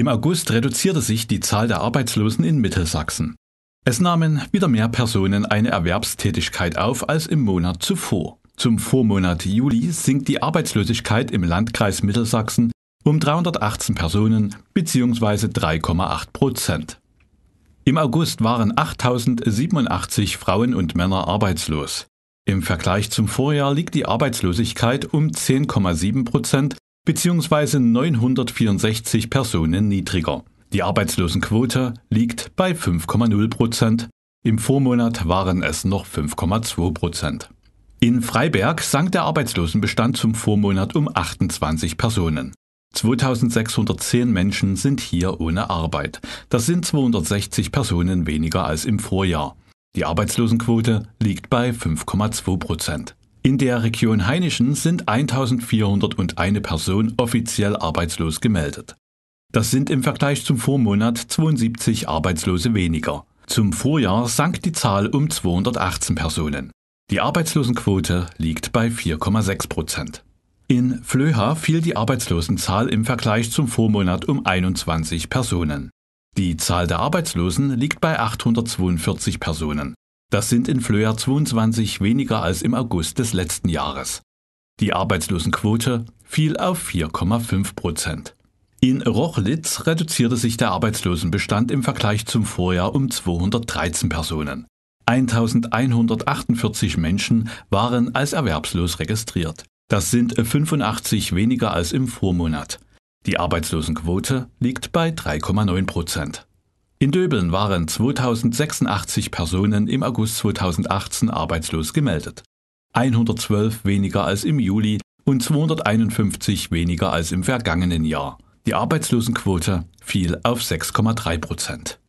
Im August reduzierte sich die Zahl der Arbeitslosen in Mittelsachsen. Es nahmen wieder mehr Personen eine Erwerbstätigkeit auf als im Monat zuvor. Zum Vormonat Juli sinkt die Arbeitslosigkeit im Landkreis Mittelsachsen um 318 Personen bzw. 3,8 Prozent. Im August waren 8087 Frauen und Männer arbeitslos. Im Vergleich zum Vorjahr liegt die Arbeitslosigkeit um 10,7 Prozent bzw. 964 Personen niedriger. Die Arbeitslosenquote liegt bei 5,0 Prozent. Im Vormonat waren es noch 5,2 Prozent. In Freiberg sank der Arbeitslosenbestand zum Vormonat um 28 Personen. 2610 Menschen sind hier ohne Arbeit. Das sind 260 Personen weniger als im Vorjahr. Die Arbeitslosenquote liegt bei 5,2 Prozent. In der Region Heinischen sind 1401 Personen offiziell arbeitslos gemeldet. Das sind im Vergleich zum Vormonat 72 Arbeitslose weniger. Zum Vorjahr sank die Zahl um 218 Personen. Die Arbeitslosenquote liegt bei 4,6 Prozent. In Flöha fiel die Arbeitslosenzahl im Vergleich zum Vormonat um 21 Personen. Die Zahl der Arbeitslosen liegt bei 842 Personen. Das sind in Flöher 22 weniger als im August des letzten Jahres. Die Arbeitslosenquote fiel auf 4,5 Prozent. In Rochlitz reduzierte sich der Arbeitslosenbestand im Vergleich zum Vorjahr um 213 Personen. 1148 Menschen waren als erwerbslos registriert. Das sind 85 weniger als im Vormonat. Die Arbeitslosenquote liegt bei 3,9 Prozent. In Döbeln waren 2086 Personen im August 2018 arbeitslos gemeldet. 112 weniger als im Juli und 251 weniger als im vergangenen Jahr. Die Arbeitslosenquote fiel auf 6,3 Prozent.